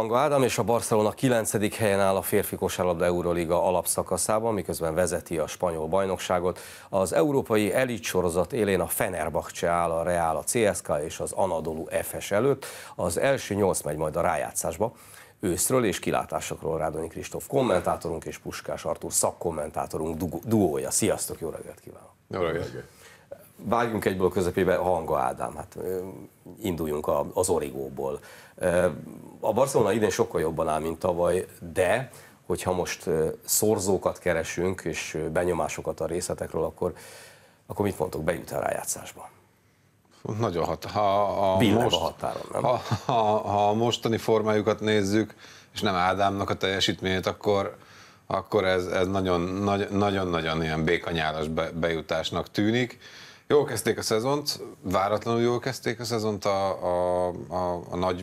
Hang Ádám és a Barcelona 9. helyen áll a férfi kosárlabda Euroliga alapszakaszában, miközben vezeti a spanyol bajnokságot. Az európai elit sorozat élén a Fenerbahce áll a Real, a CSK és az Anadolu Efes előtt. Az első nyolc megy majd a rájátszásba. Őszről és kilátásokról Rádoni Kristóf kommentátorunk és Puskás Artur szakkommentátorunk duója. Sziasztok, jó reggelt kívánok! Jó reggelt! vágjunk egyből a közepébe, Hanga Ádám, hát induljunk a, az origóból. A Barcelona idén sokkal jobban áll, mint tavaly, de hogyha most szorzókat keresünk, és benyomásokat a részletekről, akkor, akkor mit mondtok, bejut a rájátszásba? Nagyon hat. Ha a, most, a határon, nem? Ha, ha, ha a mostani formájukat nézzük, és nem Ádámnak a teljesítményét, akkor, akkor ez, ez nagyon, nagyon, nagyon, nagyon ilyen békanyálas be, bejutásnak tűnik. Jól kezdték a szezont, váratlanul jól kezdték a szezont a, a, a, a nagy,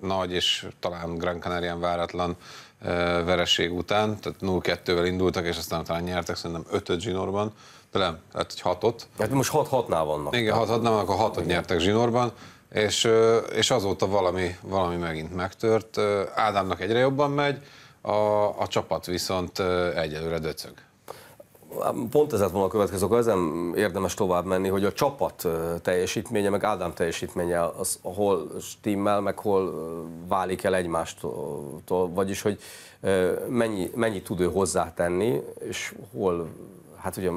nagy és talán Gran Canarian váratlan e, vereség után, tehát 0-2-vel indultak, és aztán talán nyertek szerintem 5 zsinórban, de nem, lehet, hogy 6-ot. Hát most 6-6-nál vannak. Igen, 6-6-nál vannak, akkor 6-ot nyertek zsinórban, és, és azóta valami, valami megint megtört. Ádámnak egyre jobban megy, a, a csapat viszont egyelőre döcög. Pont lett volna a következő, ezen érdemes tovább menni, hogy a csapat teljesítménye, meg Ádám teljesítménye, az hol stimmel, meg hol válik el egymástól, vagyis hogy mennyi, mennyi tud ő hozzátenni, és hol hát ugye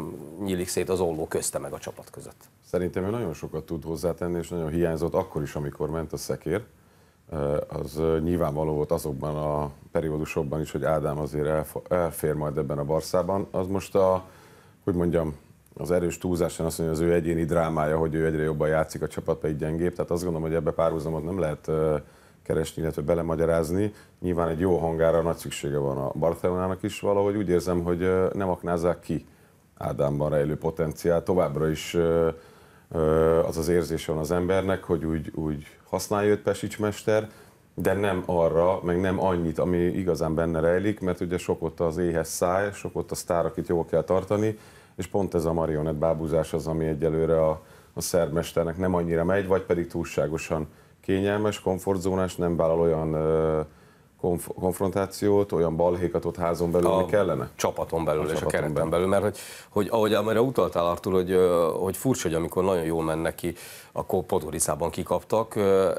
nyílik szét az olló közte meg a csapat között. Szerintem ő nagyon sokat tud hozzátenni, és nagyon hiányzott akkor is, amikor ment a szekér az nyilvánvaló volt azokban a periódusokban is, hogy Ádám azért elfér majd ebben a Barszában. Az most a, hogy mondjam, az erős túlzásán azt mondja, az ő egyéni drámája, hogy ő egyre jobban játszik, a csapat pedig gyengébb. Tehát azt gondolom, hogy ebbe párhuzamot nem lehet keresni, illetve belemagyarázni. Nyilván egy jó hangára nagy szüksége van a Barcelonának is valahogy. Úgy érzem, hogy nem aknázzák ki Ádámban rejlő potenciál. Továbbra is az az érzés van az embernek, hogy úgy, úgy használja őt Pesics mester, de nem arra, meg nem annyit, ami igazán benne rejlik, mert ugye sok ott az éhes száj, sok ott a sztár, akit jól kell tartani, és pont ez a marionett bábúzás az, ami egyelőre a, a szermesternek nem annyira megy, vagy pedig túlságosan kényelmes, komfortzónás, nem vállal olyan ö, konf- konfrontációt, olyan balhékat ott házon belül, ami kellene? Csapaton belül a és csapaton a kereten belül. belül, mert hogy, hogy ahogy amire utaltál Artur, hogy, hogy furcsa, hogy amikor nagyon jól mennek ki, akkor Podoricában kikaptak,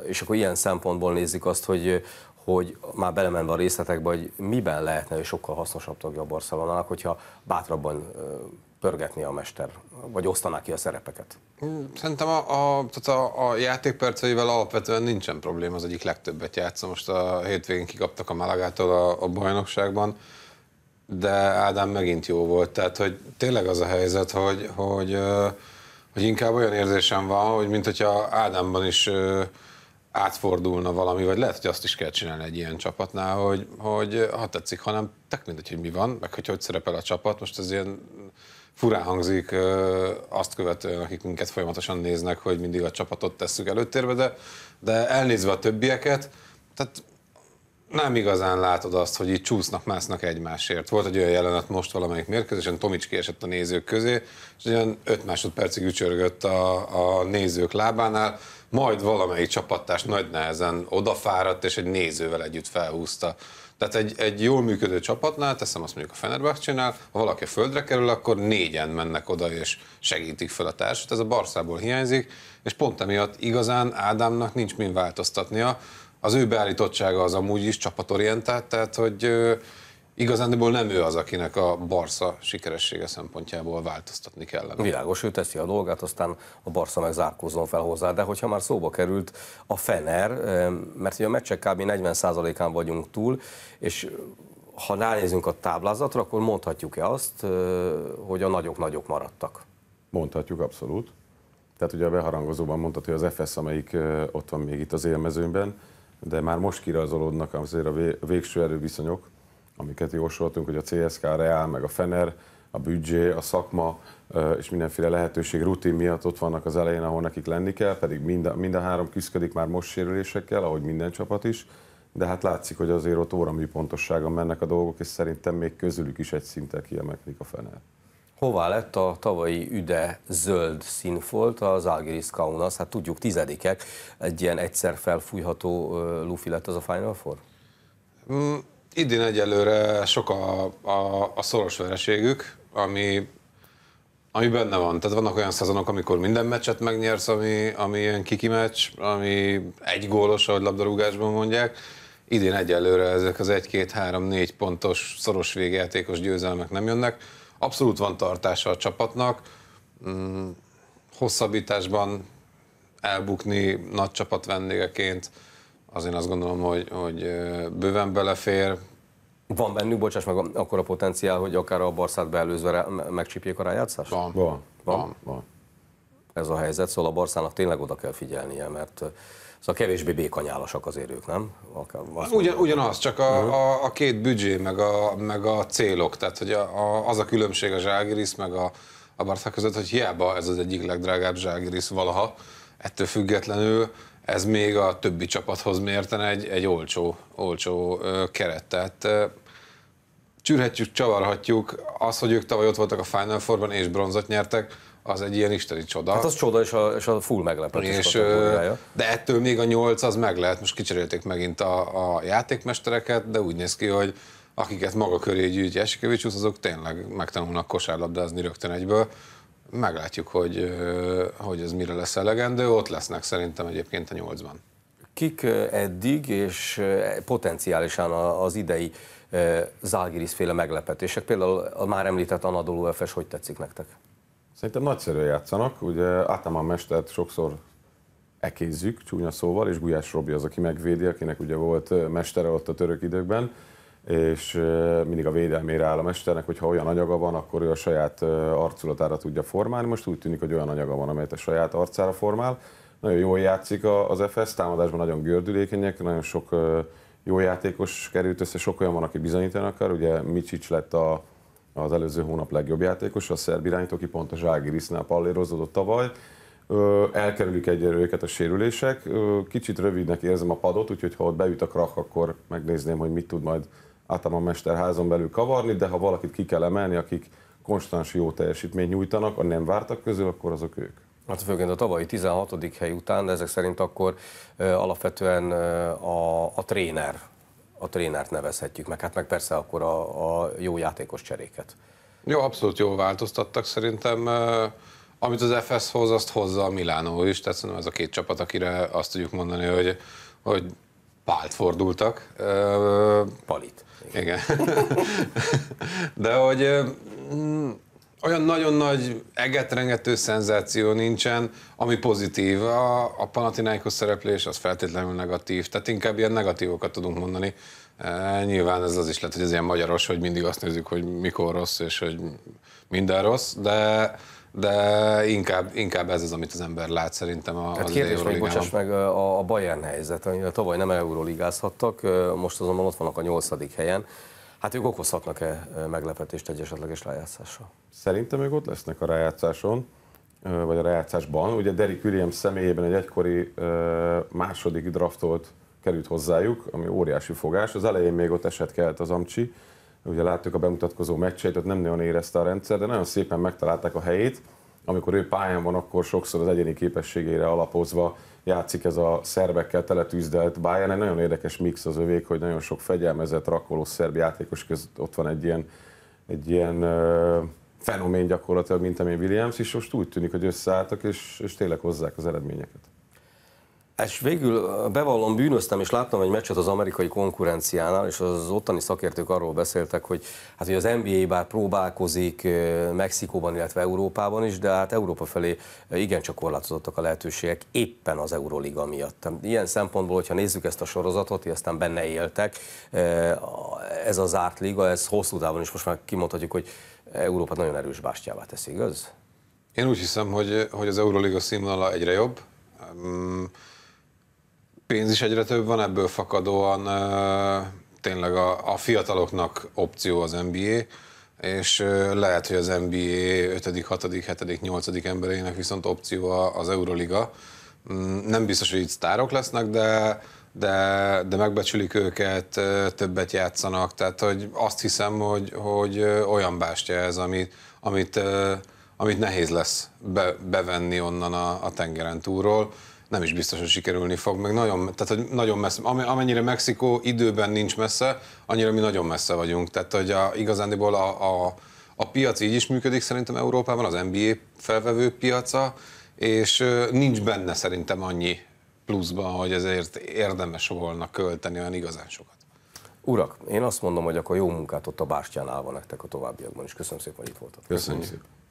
és akkor ilyen szempontból nézik azt, hogy, hogy már belemenve a részletekbe, hogy miben lehetne ő sokkal hasznosabb tagja a Barcelonának, hogyha bátrabban pörgetni a mester, vagy osztaná ki a szerepeket? Szerintem a, a, tehát a, a játékperceivel alapvetően nincsen probléma, az egyik legtöbbet játszom. Most a hétvégén kikaptak a Malagától a, a bajnokságban, de Ádám megint jó volt. Tehát, hogy tényleg az a helyzet, hogy, hogy, hogy inkább olyan érzésem van, hogy mint hogyha Ádámban is átfordulna valami, vagy lehet, hogy azt is kell csinálni egy ilyen csapatnál, hogy, hogy ha tetszik, hanem tek mindegy, hogy mi van, meg hogy hogy szerepel a csapat, most ez ilyen furán hangzik azt követően, akik minket folyamatosan néznek, hogy mindig a csapatot tesszük előtérbe, de, de elnézve a többieket, tehát nem igazán látod azt, hogy így csúsznak, másznak egymásért. Volt egy olyan jelenet most valamelyik mérkőzésen, Tomics kiesett a nézők közé, és olyan 5 másodpercig ücsörgött a, a nézők lábánál, majd valamelyik csapattárs nagy nehezen odafáradt, és egy nézővel együtt felhúzta. Tehát egy, egy jól működő csapatnál, teszem azt mondjuk a fenerbahce ha valaki földre kerül, akkor négyen mennek oda és segítik fel a társat. Ez a Barszából hiányzik, és pont emiatt igazán Ádámnak nincs mind változtatnia. Az ő beállítottsága az amúgy is csapatorientált, tehát hogy igazándiból nem ő az, akinek a Barca sikeressége szempontjából változtatni kellene. Világos, ő teszi a dolgát, aztán a Barca meg zárkózzon fel hozzá, de hogyha már szóba került a Fener, mert ugye a meccsek kb. 40%-án vagyunk túl, és ha ránézünk a táblázatra, akkor mondhatjuk-e azt, hogy a nagyok-nagyok maradtak? Mondhatjuk, abszolút. Tehát ugye a beharangozóban mondtad, hogy az FS, amelyik ott van még itt az élmezőnben, de már most kirajzolódnak azért a végső erőviszonyok, amiket jósoltunk, hogy a CSK, a Real, meg a Fener, a büdzsé, a szakma és mindenféle lehetőség rutin miatt ott vannak az elején, ahol nekik lenni kell, pedig mind a, mind a három küzdik már most sérülésekkel, ahogy minden csapat is, de hát látszik, hogy azért ott óramű pontosságon mennek a dolgok, és szerintem még közülük is egy szinten kiemelkedik a Fener. Hová lett a tavalyi üde zöld színfolt az Algiris Kaunas? Hát tudjuk, tizedikek, egy ilyen egyszer felfújható lufi lett az a Final Four? Mm, Idén egyelőre sok a, a, a szoros vereségük, ami, ami benne van. Tehát vannak olyan szezonok, amikor minden meccset megnyersz, ami, ami ilyen kiki meccs, ami egy gólos, ahogy labdarúgásban mondják. Idén egyelőre ezek az 1-2-3-4 pontos szoros végjátékos győzelmek nem jönnek. Abszolút van tartása a csapatnak. Mm, hosszabbításban elbukni nagy csapat vendégeként az én azt gondolom, hogy, hogy bőven belefér. Van bennük, bocsáss meg, akkor a potenciál, hogy akár a Barszát beelőzve megcsípjék a rájátszást? Van. Van. Van. Van. Van. Ez a helyzet, szóval a Barszának tényleg oda kell figyelnie, mert Szóval kevésbé békanyálasak az érők, nem? Ugyan, ugyanaz, csak a, uh-huh. a, a két büdzsé, meg a, meg a célok. Tehát hogy a, a, az a különbség a Zságiris, meg a, a Barca között, hogy hiába ez az egyik legdrágább Zságiris valaha, ettől függetlenül ez még a többi csapathoz mérten egy, egy olcsó, olcsó keret. Tehát csürhetjük, csavarhatjuk. Az, hogy ők tavaly ott voltak a Final Fourban és bronzot nyertek, az egy ilyen isteni csoda. Hát az csoda, és a, és a full meglepetés és, De ettől még a nyolc az meg lehet. Most kicserélték megint a, a játékmestereket, de úgy néz ki, hogy akiket maga köré gyűjtje Esikevics, azok tényleg megtanulnak kosárlabdázni rögtön egyből meglátjuk, hogy, hogy ez mire lesz elegendő, ott lesznek szerintem egyébként a nyolcban. Kik eddig, és potenciálisan az idei Zalgiris féle meglepetések, például a már említett Anadolu FS, hogy tetszik nektek? Szerintem nagyszerűen játszanak, ugye Ataman mestert sokszor ekézzük, csúnya szóval, és Gulyás Robi az, aki megvédi, akinek ugye volt mestere ott a török időkben, és mindig a védelmére áll a mesternek, hogyha olyan anyaga van, akkor ő a saját arculatára tudja formálni. Most úgy tűnik, hogy olyan anyaga van, amelyet a saját arcára formál. Nagyon jól játszik az FS, támadásban nagyon gördülékenyek, nagyon sok jó játékos került össze, sok olyan van, aki bizonyítani akar. Ugye Micsics lett a, az előző hónap legjobb játékos, a szerb irányító, aki pont a Zságirisznál pallérozódott tavaly. Elkerülik egyre őket a sérülések. Kicsit rövidnek érzem a padot, úgyhogy ha ott beüt a krak, akkor megnézném, hogy mit tud majd általában mesterházon belül kavarni, de ha valakit ki kell emelni, akik konstans jó teljesítményt nyújtanak, a nem vártak közül, akkor azok ők. Hát főként a tavalyi 16. hely után, de ezek szerint akkor ö, alapvetően ö, a, a tréner, a trénert nevezhetjük meg, hát meg persze akkor a, a jó játékos cseréket. Jó, abszolút jól változtattak szerintem. Ö, amit az FS hoz, azt hozza a Milánó is, tehát szerintem ez a két csapat, akire azt tudjuk mondani, hogy, hogy pált fordultak. Palit. Igen. De hogy mm, olyan nagyon nagy egetrengető szenzáció nincsen, ami pozitív. A, a Panathinaikos szereplés az feltétlenül negatív, tehát inkább ilyen negatívokat tudunk mondani. E, nyilván ez az is lehet, hogy ez ilyen magyaros, hogy mindig azt nézzük, hogy mikor rossz, és hogy minden rossz, de de inkább, inkább ez az, amit az ember lát szerintem a, hát az kérdés, meg a, a Bayern helyzet, amivel tavaly nem euróligázhattak, most azonban ott vannak a nyolcadik helyen. Hát ők okozhatnak-e meglepetést egy esetleges rájátszással? Szerintem ők ott lesznek a rájátszáson, vagy a rájátszásban. Ugye Derek Williams személyében egy egykori második draftolt került hozzájuk, ami óriási fogás. Az elején még ott eset kelt az Amcsi, ugye láttuk a bemutatkozó meccseit, tehát nem nagyon érezte a rendszer, de nagyon szépen megtalálták a helyét. Amikor ő pályán van, akkor sokszor az egyéni képességére alapozva játszik ez a szerbekkel teletűzdelt Bayern. Egy nagyon érdekes mix az övék, hogy nagyon sok fegyelmezett, rakoló szerb játékos között ott van egy ilyen, egy ilyen ö, fenomén gyakorlatilag, mint amilyen Williams, és most úgy tűnik, hogy összeálltak, és, és tényleg hozzák az eredményeket. És végül bevallom, bűnöztem, és láttam egy meccset az amerikai konkurenciánál, és az ottani szakértők arról beszéltek, hogy hát hogy az NBA bár próbálkozik Mexikóban, illetve Európában is, de hát Európa felé igencsak korlátozottak a lehetőségek éppen az Euroliga miatt. Ilyen szempontból, hogyha nézzük ezt a sorozatot, és aztán benne éltek, ez a zárt liga, ez hosszú távon is most már kimondhatjuk, hogy Európa nagyon erős bástyává tesz, igaz? Én úgy hiszem, hogy, hogy az Euroliga színvonala egyre jobb. Mm, pénz is egyre több van, ebből fakadóan tényleg a, a fiataloknak opció az NBA, és lehet, hogy az NBA 5., 6., 7., 8. emberének viszont opció az Euroliga. Mm, nem biztos, hogy itt sztárok lesznek, de, de, de megbecsülik őket, többet játszanak, tehát hogy azt hiszem, hogy, hogy olyan bástya ez, amit, amit, amit nehéz lesz be, bevenni onnan a, a tengeren túlról nem is biztos, hogy sikerülni fog, meg nagyon, tehát, hogy nagyon messze, amennyire Mexikó időben nincs messze, annyira mi nagyon messze vagyunk, tehát hogy a, igazándiból a, a, a piac így is működik szerintem Európában, az NBA felvevő piaca, és nincs benne szerintem annyi pluszban, hogy ezért érdemes volna költeni olyan igazán sokat. Urak, én azt mondom, hogy akkor jó munkát ott a bástyánál van nektek a továbbiakban, is köszönöm szépen, hogy itt voltatok. Köszönjük szépen.